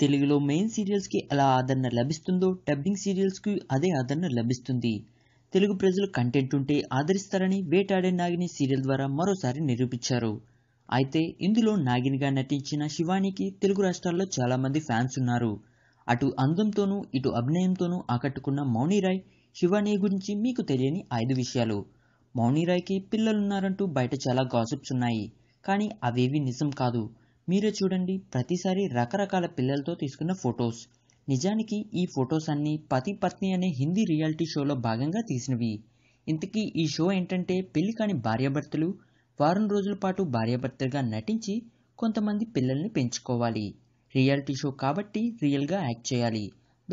తెలుగులో మెయిన్ సీరియల్స్కి ఎలా ఆదరణ లభిస్తుందో డబ్బింగ్ సీరియల్స్కి అదే ఆదరణ లభిస్తుంది తెలుగు ప్రజలు కంటెంట్ ఉంటే ఆదరిస్తారని వేటాడే నాగిని సీరియల్ ద్వారా మరోసారి నిరూపించారు అయితే ఇందులో నాగినిగా నటించిన శివానికి తెలుగు రాష్ట్రాల్లో చాలామంది ఫ్యాన్స్ ఉన్నారు అటు అందంతోనూ ఇటు అభినయంతోనూ ఆకట్టుకున్న మౌనిరాయ్ శివాని గురించి మీకు తెలియని ఐదు విషయాలు మౌనిరాయ్కి పిల్లలున్నారంటూ బయట చాలా గాసిప్స్ ఉన్నాయి కానీ అవేవి నిజం కాదు మీరే చూడండి ప్రతిసారి రకరకాల పిల్లలతో తీసుకున్న ఫొటోస్ నిజానికి ఈ ఫొటోస్ అన్ని పతి పత్ని అనే హిందీ రియాలిటీ షోలో భాగంగా తీసినవి ఇంతకీ ఈ షో ఏంటంటే పెళ్లి కాని భార్యాభర్తలు వారం రోజుల పాటు భార్యాభర్తలుగా నటించి కొంతమంది పిల్లల్ని పెంచుకోవాలి రియాలిటీ షో కాబట్టి రియల్గా యాక్ట్ చేయాలి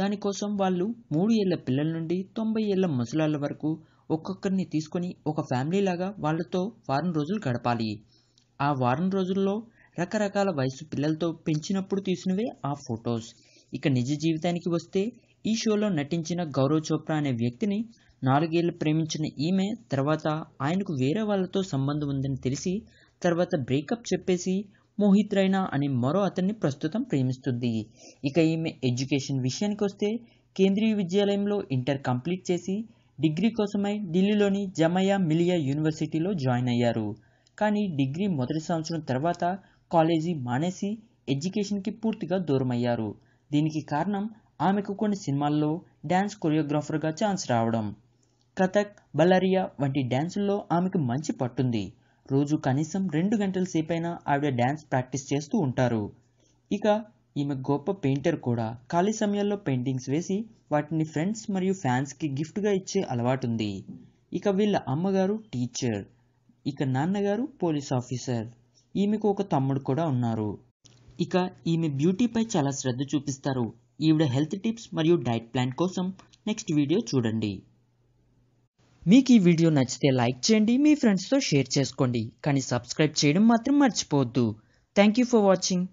దానికోసం వాళ్ళు మూడు ఏళ్ల పిల్లల నుండి తొంభై ఏళ్ల ముసలాళ్ళ వరకు ఒక్కొక్కరిని తీసుకొని ఒక ఫ్యామిలీ లాగా వాళ్ళతో వారం రోజులు గడపాలి ఆ వారం రోజుల్లో రకరకాల వయసు పిల్లలతో పెంచినప్పుడు తీసినవే ఆ ఫొటోస్ ఇక నిజ జీవితానికి వస్తే ఈ షోలో నటించిన గౌరవ్ చోప్రా అనే వ్యక్తిని నాలుగేళ్లు ప్రేమించిన ఈమె తర్వాత ఆయనకు వేరే వాళ్ళతో సంబంధం ఉందని తెలిసి తర్వాత బ్రేకప్ చెప్పేసి మోహిత్ రైనా అనే మరో అతన్ని ప్రస్తుతం ప్రేమిస్తుంది ఇక ఈమె ఎడ్యుకేషన్ విషయానికి వస్తే కేంద్రీయ విద్యాలయంలో ఇంటర్ కంప్లీట్ చేసి డిగ్రీ కోసమై ఢిల్లీలోని జమయా మిలియా యూనివర్సిటీలో జాయిన్ అయ్యారు కానీ డిగ్రీ మొదటి సంవత్సరం తర్వాత కాలేజీ మానేసి ఎడ్యుకేషన్కి పూర్తిగా దూరమయ్యారు దీనికి కారణం ఆమెకు కొన్ని సినిమాల్లో డ్యాన్స్ కొరియోగ్రాఫర్గా ఛాన్స్ రావడం కథక్ బలరియా వంటి డ్యాన్సుల్లో ఆమెకు మంచి పట్టుంది రోజు కనీసం రెండు గంటల సేపైనా ఆవిడ డ్యాన్స్ ప్రాక్టీస్ చేస్తూ ఉంటారు ఇక ఈమె గొప్ప పెయింటర్ కూడా ఖాళీ సమయాల్లో పెయింటింగ్స్ వేసి వాటిని ఫ్రెండ్స్ మరియు ఫ్యాన్స్కి గిఫ్ట్గా ఇచ్చే అలవాటుంది ఇక వీళ్ళ అమ్మగారు టీచర్ ఇక నాన్నగారు పోలీస్ ఆఫీసర్ ఈమెకు ఒక తమ్ముడు కూడా ఉన్నారు ఇక ఈమె బ్యూటీపై చాలా శ్రద్ధ చూపిస్తారు ఈవిడ హెల్త్ టిప్స్ మరియు డైట్ ప్లాన్ కోసం నెక్స్ట్ వీడియో చూడండి మీకు ఈ వీడియో నచ్చితే లైక్ చేయండి మీ ఫ్రెండ్స్తో షేర్ చేసుకోండి కానీ సబ్స్క్రైబ్ చేయడం మాత్రం మర్చిపోవద్దు థ్యాంక్ యూ ఫర్ వాచింగ్